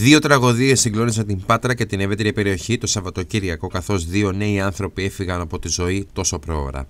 Δύο τραγωδίες συγκλώνησαν την Πάτρα και την ευρύτερη περιοχή το Σαββατοκύριακο, καθώς δύο νέοι άνθρωποι έφυγαν από τη ζωή τόσο προώρα.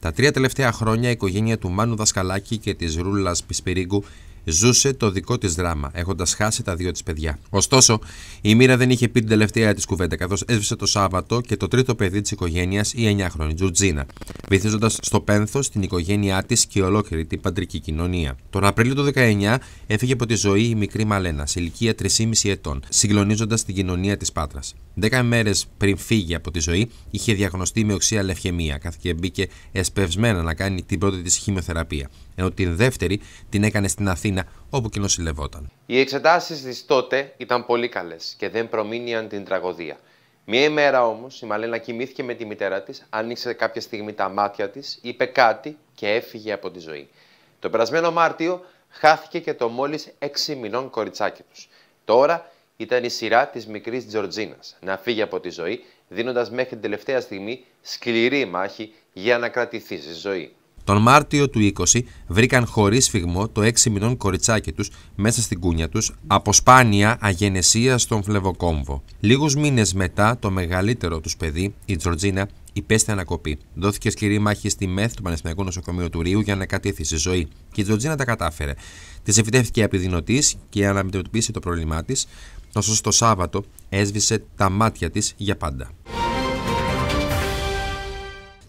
Τα τρία τελευταία χρόνια η οικογένεια του Μάνου Δασκαλάκη και της Ρούλας Πισπυρίγκου ζούσε το δικό της δράμα, έχοντας χάσει τα δύο της παιδιά. Ωστόσο, η μοίρα δεν είχε πει την τελευταία της κουβέντα, καθώς έσβησε το Σάββατο και το τρίτο παιδί της οικογένειας, η 9χρονη Τζορτζίνα, βυθίζοντας στο πένθος την οικογένειά της και ολόκληρη την παντρική κοινωνία. Τον Απρίλιο του 19 έφυγε από τη ζωή η μικρή Μαλένα, σε ηλικία 3,5 ετών, συγκλονίζοντας την κοινωνία της Πάτρας. Δέκα μέρες πριν φύγει από τη ζωή, είχε διαγνωστεί με οξία λευχαιμία, καθ' και μπήκε εσπευσμένα να κάνει την πρώτη της ενώ την δεύτερη την έκανε στην Αθήνα όπου και νοσηλευόταν. Οι εξετάσεις της τότε ήταν πολύ καλές και δεν προμήνυαν την τραγωδία. Μία ημέρα όμως, η Μαλένα κοιμήθηκε με τη μητέρα της, άνοιξε κάποια στιγμή τα μάτια της, είπε κάτι και έφυγε από τη ζωή. Το περασμένο Μάρτιο χάθηκε και το μόλις 6 μηνών κοριτσάκι τους. Τώρα ήταν η σειρά της μικρής Τζορτζίνας να φύγει από τη ζωή, δίνοντας μέχρι την τελευταία στιγμή σκληρή μάχη για να κρατηθεί στη ζωή. Τον Μάρτιο του 20 βρήκαν χωρίς φυγμό το 6 μηνών κοριτσάκι τους μέσα στην κούνια τους από σπάνια αγενεσία στον Φλεβοκόμβο. Λίγους μήνες μετά, το μεγαλύτερο τους παιδί, η Τζορτζίνα, υπέστη ανακοπή. Δόθηκε σκληρή μάχη στη ΜΕΘ του Πανεπιστημιακού Νοσοκομείου του Ρίου για να κατήθει ζωή. Και η Τζορτζίνα τα κατάφερε. Της εφητεύτηκε η επιδεινωτής και αναμετωπίσει το πρόβλημά της, ωστόσο το Σάββατο έσβησε τα μάτια της για πάντα.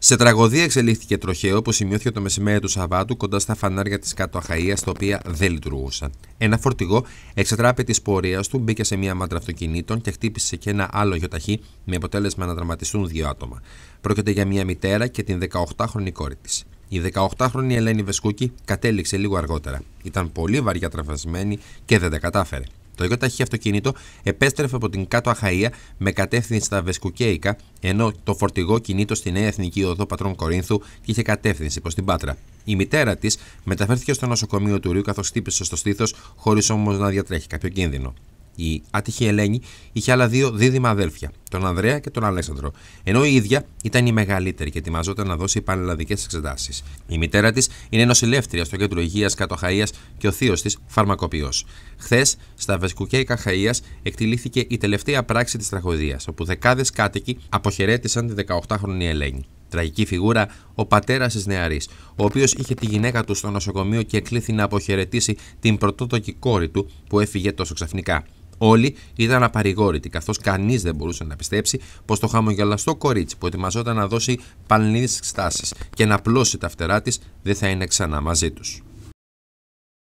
Σε τραγωδία εξελίχθηκε τροχαίο που σημειώθηκε το μεσημέρι του Σαββάτου κοντά στα φανάρια της Κάτω Αχαΐας, τα οποία δεν λειτουργούσαν. Ένα φορτηγό εξετράπη της πορείας του, μπήκε σε μία μάτρα αυτοκινήτων και χτύπησε και ένα άλλο γιοταχή με αποτέλεσμα να τραυματιστούν δύο άτομα. Πρόκειται για μία μητέρα και την 18χρονη κόρη της. Η 18χρονη Ελένη Βεσκούκη κατέληξε λίγο αργότερα. Ήταν πολύ βαριά τραυματισμένη και δεν τα κατάφερε. Το δικό αυτοκίνητο επέστρεφε από την κάτω Αχαία με κατεύθυνση στα Βεσκουκέικα, ενώ το φορτηγό κινήτο στη Νέα Εθνική Οδό Πατρών Κορίνθου και είχε κατεύθυνση προς την Πάτρα. Η μητέρα της μεταφέρθηκε στο νοσοκομείο του Ρίου καθώς χτύπησε στο στήθος, χωρίς όμως να διατρέχει κάποιο κίνδυνο. Η άτυχη Ελένη είχε άλλα δύο δίδυμα αδέλφια, τον Ανδρέα και τον Αλέξανδρο, ενώ η ίδια ήταν η μεγαλύτερη και ετοιμαζόταν να δώσει πανελλαδικές εξετάσεις. Η μητέρα της είναι νοσηλεύτρια στο κέντρο υγείας Κατοχαία και ο θείος της φαρμακοποιός. Χθες, στα Βεσκουκέικα Χαία, εκτελήθηκε η τελευταία πράξη της τραγωδίας, όπου δεκάδες κάτοικοι αποχαιρέτησαν τη 18χρονη Ελένη. Τραγική φιγούρα, ο πατέρας της νεαρής, ο οποίος είχε τη γυναίκα του στο νοσοκομείο και εκλήθη να αποχαιρετήσει την πρωτότοκη κόρη του που έφυγε τόσο ξαφνικά. Όλοι ήταν απαρηγόρητοι, καθώς κανείς δεν μπορούσε να πιστέψει πως το χαμογελαστό κορίτσι που ετοιμαζόταν να δώσει παλινίδε στάσεις και να πλώσει τα φτερά της δεν θα είναι ξανά μαζί τους.